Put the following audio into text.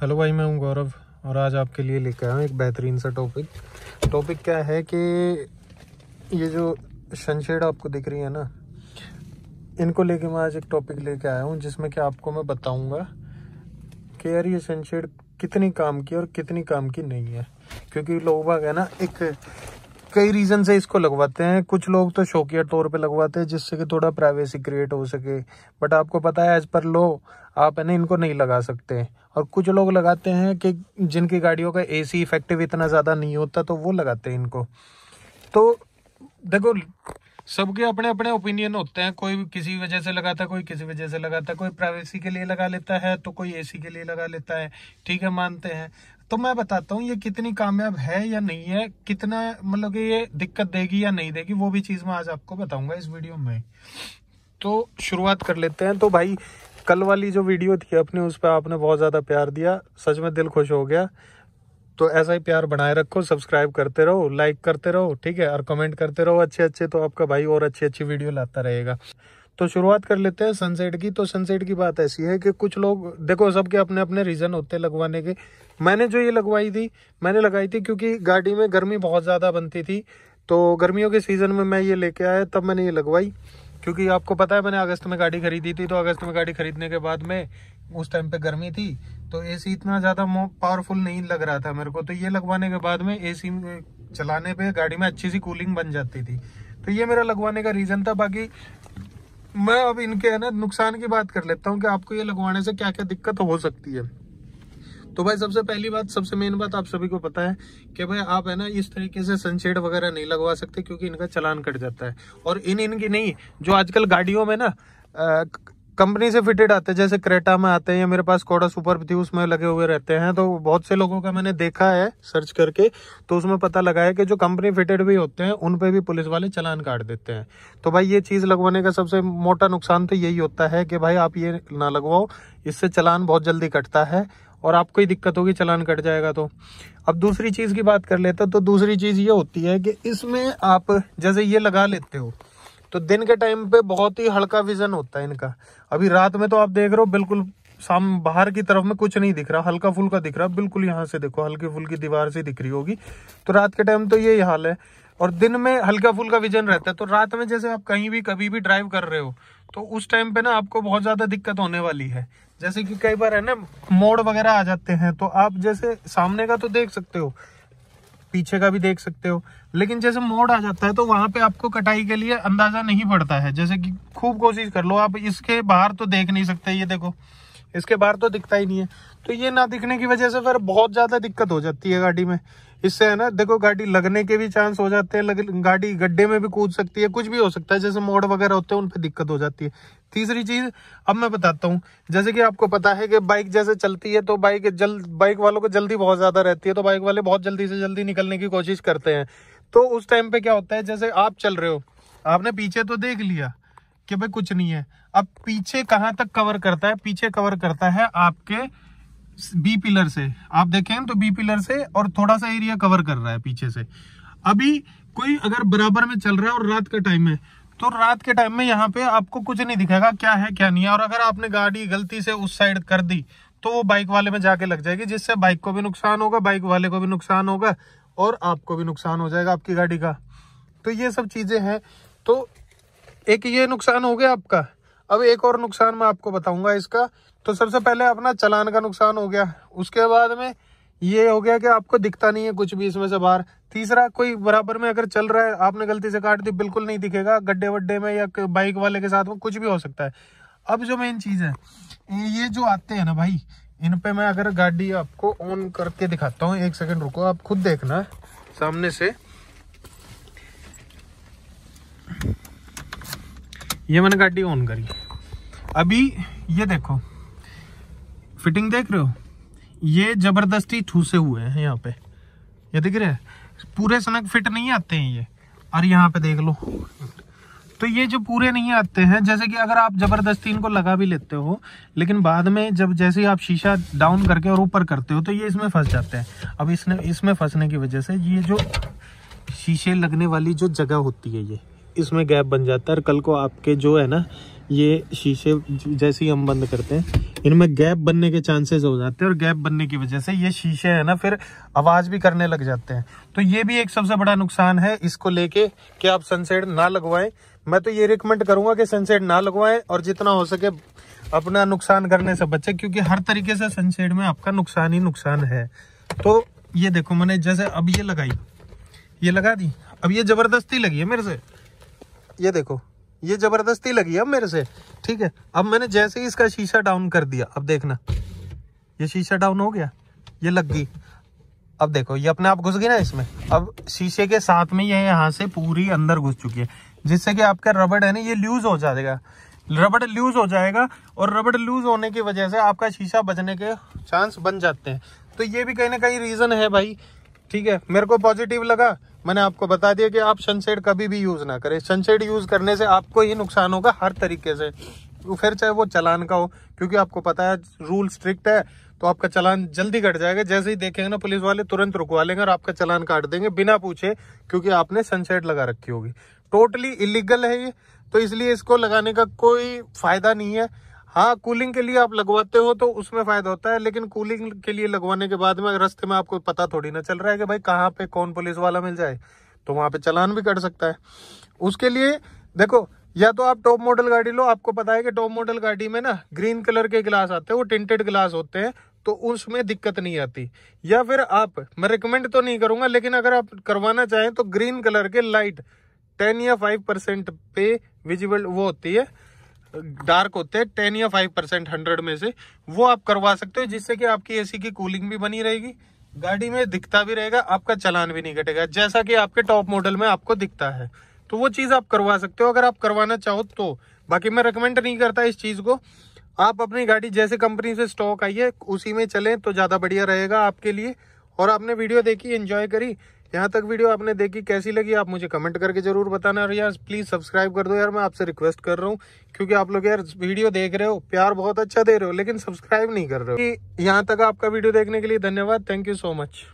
hello भाई मैं हूं गौरव और आज आपके लिए लेकर आया हूँ एक बेहतरीन सा टॉपिक टॉपिक क्या है कि ये जो सनशेड आपको दिख रही है ना इनको लेके मैं आज एक टॉपिक लेके आया हूँ जिसमें कि आपको मैं बताऊँगा कि यार ये सनशेड कितनी काम की और कितनी काम की नहीं है क्योंकि लोग बाग है ना एक कई रीजन से इसको लगवाते हैं कुछ लोग तो शौकिया तौर पे लगवाते हैं जिससे कि थोड़ा प्राइवेसी क्रिएट हो सके बट आपको पता है एज पर लो आप है ना इनको नहीं लगा सकते और कुछ लोग लगाते हैं कि जिनकी गाड़ियों का एसी इफेक्टिव इतना ज़्यादा नहीं होता तो वो लगाते हैं इनको तो देखो सबके अपने अपने ओपिनियन होते हैं कोई किसी वजह से लगाता है कोई किसी वजह से लगाता है कोई प्राइवेसी के लिए लगा लेता है तो कोई एसी के लिए लगा लेता है ठीक है मानते हैं तो मैं बताता हूँ ये कितनी कामयाब है या नहीं है कितना मतलब कि ये दिक्कत देगी या नहीं देगी वो भी चीज़ मैं आज आपको बताऊंगा इस वीडियो में तो शुरुआत कर लेते हैं तो भाई कल वाली जो वीडियो थी अपने उस पर आपने बहुत ज़्यादा प्यार दिया सच में दिल खुश हो गया तो ऐसा ही प्यार बनाए रखो सब्सक्राइब करते रहो लाइक करते रहो ठीक है और कमेंट करते रहो अच्छे अच्छे तो आपका भाई और अच्छी अच्छी वीडियो लाता रहेगा तो शुरुआत कर लेते हैं सनसेट की तो सनसेट की बात ऐसी है कि कुछ लोग देखो सबके अपने अपने रीज़न होते हैं लगवाने के मैंने जो ये लगवाई थी मैंने लगाई थी क्योंकि गाड़ी में गर्मी बहुत ज़्यादा बनती थी तो गर्मियों के सीज़न में मैं ये लेके आया तब मैंने ये लगवाई क्योंकि आपको पता है मैंने अगस्त में गाड़ी खरीदी थी तो अगस्त में गाड़ी खरीदने के बाद में उस टाइम पे गर्मी थी तो एसी इतना ज़्यादा पावरफुल नहीं लग रहा था मेरे को तो ये लगवाने के बाद में एसी चलाने पे गाड़ी में अच्छी सी कूलिंग बन जाती थी तो ये मेरा लगवाने का रीज़न था बाकी मैं अब इनके है ना नुकसान की बात कर लेता हूँ कि आपको ये लगवाने से क्या क्या दिक्कत हो सकती है तो भाई सबसे पहली बात सबसे मेन बात आप सभी को पता है कि भाई आप है ना इस तरीके से सनशेड वगैरह नहीं लगवा सकते क्योंकि इनका चलान कट जाता है और इन इनकी नहीं जो आजकल गाड़ियों में ना कंपनी से फिटेड आते हैं जैसे क्रेटा में आते हैं या मेरे पास कोडा सुपर थी उसमें लगे हुए रहते हैं तो बहुत से लोगों का मैंने देखा है सर्च करके तो उसमें पता लगा है कि जो कंपनी फिटेड भी होते हैं उन पे भी पुलिस वाले चलान काट देते हैं तो भाई ये चीज़ लगवाने का सबसे मोटा नुकसान तो यही होता है कि भाई आप ये ना लगवाओ इससे चलान बहुत जल्दी कटता है और आपको ही दिक्कत होगी चलान कट जाएगा तो अब दूसरी चीज़ की बात कर लेते तो दूसरी चीज़ ये होती है कि इसमें आप जैसे ये लगा लेते हो तो दिन के टाइम पे बहुत ही हल्का विजन होता है इनका अभी रात में तो आप देख रहे हो बिल्कुल साम बाहर की तरफ में कुछ नहीं दिख रहा हल्का फुल्का दिख रहा बिल्कुल यहाँ से देखो हल्की फुल्की दीवार से दिख रही होगी तो रात के टाइम तो यही हाल है और दिन में हल्का फुल्का विजन रहता है तो रात में जैसे आप कहीं भी कभी भी ड्राइव कर रहे हो तो उस टाइम पे ना आपको बहुत ज़्यादा दिक्कत होने वाली है जैसे कि कई बार है ना मोड़ वगैरह आ जाते हैं तो आप जैसे सामने का तो देख सकते हो पीछे का भी देख सकते हो लेकिन जैसे मोड़ आ जाता है तो वहां पे आपको कटाई के लिए अंदाजा नहीं पड़ता है जैसे कि खूब कोशिश कर लो आप इसके बाहर तो देख नहीं सकते ये देखो इसके बाहर तो दिखता ही नहीं है तो ये ना दिखने की वजह से फिर बहुत ज़्यादा दिक्कत हो जाती है गाड़ी में इससे है ना देखो गाड़ी लगने के भी चांस हो जाते हैं गाड़ी गड्ढे में भी कूद सकती है कुछ भी हो सकता है जैसे मोड़ वगैरह होते हैं उन पर दिक्कत हो जाती है तीसरी चीज़ अब मैं बताता हूँ जैसे कि आपको पता है कि बाइक जैसे चलती है तो बाइक जल्द बाइक वालों को जल्दी बहुत ज़्यादा रहती है तो बाइक वाले बहुत जल्दी से जल्दी निकलने की कोशिश करते हैं तो उस टाइम पे क्या होता है जैसे आप चल रहे हो आपने पीछे तो देख लिया कि भाई कुछ नहीं है अब पीछे कहाँ तक कवर करता है पीछे कवर करता है आपके बी पिलर से आप देखें तो बी पिलर से और थोड़ा सा एरिया कवर कर रहा है पीछे से अभी कोई अगर बराबर में चल रहा है और रात का टाइम है तो रात के टाइम में यहाँ पे आपको कुछ नहीं दिखेगा क्या है क्या नहीं है और अगर आपने गाड़ी गलती से उस साइड कर दी तो वो बाइक वाले में जाके लग जाएगी जिससे बाइक को भी नुकसान होगा बाइक वाले को भी नुकसान होगा और आपको भी नुकसान हो जाएगा आपकी गाड़ी का तो ये सब चीज़ें हैं तो एक ये नुकसान हो गया आपका अब एक और नुकसान मैं आपको बताऊंगा इसका तो सबसे पहले अपना चलान का नुकसान हो गया उसके बाद में ये हो गया कि आपको दिखता नहीं है कुछ भी इसमें से बाहर तीसरा कोई बराबर में अगर चल रहा है आपने गलती से काट दी बिल्कुल नहीं दिखेगा गड्ढे वड्डे में या बाइक वाले के साथ में कुछ भी हो सकता है अब जो मेन चीज़ है ये जो आते हैं ना भाई इन पे मैं अगर गाड़ी आपको ऑन करके दिखाता हूँ एक सेकंड रुको आप खुद देखना सामने से ये मैंने गाड़ी ऑन करी अभी ये देखो फिटिंग देख रहे हो ये ज़बरदस्ती ठूसे हुए हैं यहाँ पे ये दिख रहे हैं पूरे सनक फिट नहीं आते हैं ये और यहाँ पे देख लो तो ये जो पूरे नहीं आते हैं जैसे कि अगर आप ज़बरदस्ती इनको लगा भी लेते हो लेकिन बाद में जब जैसे ही आप शीशा डाउन करके और ऊपर करते हो तो ये इसमें फंस जाते हैं अब इसने इसमें फंसने की वजह से ये जो शीशे लगने वाली जो जगह होती है ये इसमें गैप बन जाता है और कल को आपके जो है ना ये शीशे जैसे ही हम बंद करते हैं इनमें गैप बनने के चांसेस हो जाते हैं और गैप बनने की वजह से ये शीशे है ना फिर आवाज़ भी करने लग जाते हैं तो ये भी एक सबसे बड़ा नुकसान है इसको लेके कि आप सनसेट ना लगवाएं मैं तो ये रिकमेंड करूँगा कि सनसेट ना लगवाएं और जितना हो सके अपना नुकसान करने से बचे क्योंकि हर तरीके से सनसेट में आपका नुकसान ही नुकसान है तो ये देखो मैंने जैसे अब ये लगाई ये लगा दी अब ये ज़बरदस्ती लगी है मेरे से ये देखो ये जबरदस्ती लगी अब मेरे से ठीक है अब मैंने जैसे ही इसका शीशा डाउन कर दिया अब देखना ये शीशा डाउन हो गया ये लग गई अब देखो ये अपने आप घुस गई ना इसमें अब शीशे के साथ में ये यहाँ से पूरी अंदर घुस चुकी है जिससे कि आपका रबड़ है ना ये लूज हो जाएगा रबड़ लूज हो जाएगा और रबड़ लूज होने की वजह से आपका शीशा बचने के चांस बन जाते हैं तो ये भी कहीं ना कहीं रीजन है भाई ठीक है मेरे को पॉजिटिव लगा मैंने आपको बता दिया कि आप सनसेड कभी भी यूज़ ना करें सनसेड यूज़ करने से आपको ही नुकसान होगा हर तरीके से फिर चाहे वो चलान का हो क्योंकि आपको पता है रूल स्ट्रिक्ट है तो आपका चलान जल्दी कट जाएगा जैसे ही देखेंगे ना पुलिस वाले तुरंत रुकवा लेंगे और आपका चलान काट देंगे बिना पूछे क्योंकि आपने सनसेट लगा रखी होगी टोटली इलीगल है ये तो इसलिए इसको लगाने का कोई फायदा नहीं है हाँ कूलिंग के लिए आप लगवाते हो तो उसमें फायदा होता है लेकिन कूलिंग के लिए लगवाने के बाद में रास्ते में आपको पता थोड़ी ना चल रहा है कि भाई कहाँ पे कौन पुलिस वाला मिल जाए तो वहां पे चलान भी कट सकता है उसके लिए देखो या तो आप टॉप मॉडल गाड़ी लो आपको पता है कि टॉप मॉडल गाड़ी में ना ग्रीन कलर के गिलास आते हैं वो टिंटेड गिलास होते हैं तो उसमें दिक्कत नहीं आती या फिर आप मैं रिकमेंड तो नहीं करूंगा लेकिन अगर आप करवाना चाहें तो ग्रीन कलर के लाइट टेन या फाइव परसेंट पे विजिबल वो होती है डार्क होते हैं टेन या फाइव परसेंट हंड्रेड में से वो आप करवा सकते हो जिससे कि आपकी एसी की कूलिंग भी बनी रहेगी गाड़ी में दिखता भी रहेगा आपका चलान भी नहीं कटेगा जैसा कि आपके टॉप मॉडल में आपको दिखता है तो वो चीज़ आप करवा सकते हो अगर आप करवाना चाहो तो बाकी मैं रिकमेंड नहीं करता इस चीज़ को आप अपनी गाड़ी जैसे कंपनी से स्टॉक आई है उसी में चले तो ज़्यादा बढ़िया रहेगा आपके लिए और आपने वीडियो देखी एंजॉय करी यहाँ तक वीडियो आपने देखी कैसी लगी आप मुझे कमेंट करके जरूर बताना और यार प्लीज़ सब्सक्राइब कर दो यार मैं आपसे रिक्वेस्ट कर रहा हूँ क्योंकि आप लोग यार वीडियो देख रहे हो प्यार बहुत अच्छा दे रहे हो लेकिन सब्सक्राइब नहीं कर रहे हो यहाँ तक आपका वीडियो देखने के लिए धन्यवाद थैंक यू सो मच